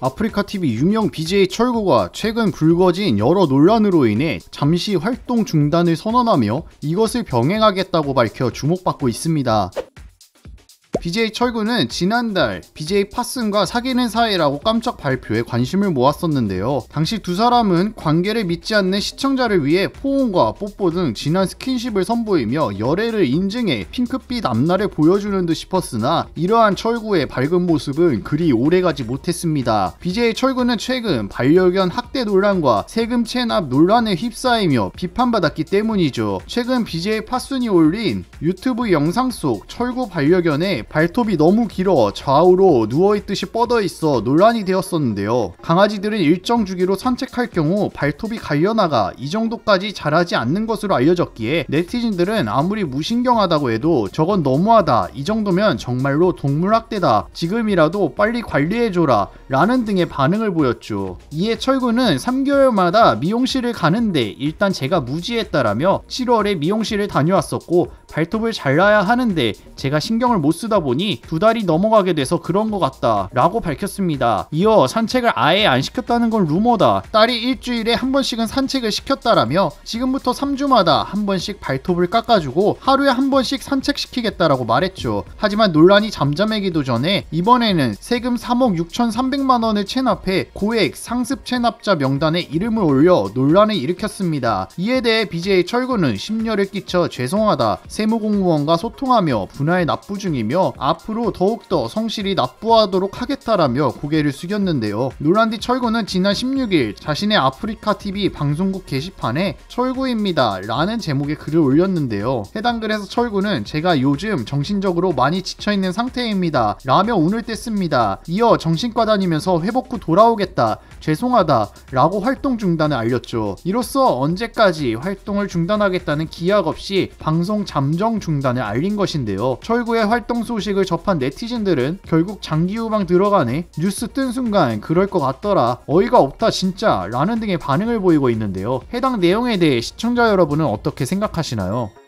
아프리카 TV 유명 BJ 철구가 최근 불거진 여러 논란으로 인해 잠시 활동 중단을 선언하며 이것을 병행하겠다고 밝혀 주목받고 있습니다. BJ 철구는 지난달 BJ 파슨과 사귀는 사이라고 깜짝 발표에 관심을 모았었는데요. 당시 두 사람은 관계를 믿지 않는 시청자를 위해 포옹과 뽀뽀 등 진한 스킨십을 선보이며 열애를 인증해 핑크빛 앞날을 보여주는 듯 싶었으나 이러한 철구의 밝은 모습은 그리 오래가지 못했습니다. BJ 철구는 최근 반려견 학대 논란과 세금 체납 논란에 휩싸이며 비판받았기 때문이죠. 최근 BJ 파슨이 올린 유튜브 영상 속 철구 반려견의 발톱이 너무 길어 좌우로 누워있듯이 뻗어있어 논란이 되었었는데요. 강아지들은 일정 주기로 산책할 경우 발톱이 갈려나가 이 정도까지 자라지 않는 것으로 알려졌기에 네티즌들은 아무리 무신경하다고 해도 저건 너무하다 이 정도면 정말로 동물학대다 지금이라도 빨리 관리해줘라 라는 등의 반응을 보였죠. 이에 철구는 3개월마다 미용실을 가는데 일단 제가 무지했다라며 7월에 미용실을 다녀왔었고 발톱을 잘라야 하는데 제가 신경을 못 쓰다 하다 보니 두 달이 넘어가게 돼서 그런 것 같다 라고 밝혔습니다. 이어 산책을 아예 안 시켰다는 건 루머다. 딸이 일주일에 한 번씩은 산책을 시켰다라며 지금부터 3주마다 한 번씩 발톱을 깎아주고 하루에 한 번씩 산책시키겠다라고 말했죠. 하지만 논란이 잠잠해기도 전에 이번에는 세금 3억 6,300만 원을 체납해 고액 상습 체납자 명단에 이름을 올려 논란을 일으켰습니다. 이에 대해 BJ 철구은 심려를 끼쳐 죄송하다 세무공무원과 소통하며 분할 납부 중이며 앞으로 더욱더 성실히 납부하도록 하겠다라며 고개를 숙였는데요. 논란 디 철구는 지난 16일 자신의 아프리카TV 방송국 게시판에 철구입니다 라는 제목의 글을 올렸는데요. 해당 글에서 철구는 제가 요즘 정신적으로 많이 지쳐있는 상태입니다 라며 운을 뗐습니다. 이어 정신과 다니면서 회복 후 돌아오겠다 죄송하다 라고 활동 중단을 알렸죠. 이로써 언제까지 활동을 중단하겠다는 기약 없이 방송 잠정 중단을 알린 것인데요. 철구의 활동 소 소식을 접한 네티즌들은 결국 장기후방 들어가네 뉴스 뜬 순간 그럴 것 같더라 어이가 없다 진짜 라는 등의 반응을 보이고 있는데요. 해당 내용에 대해 시청자 여러분은 어떻게 생각하시나요?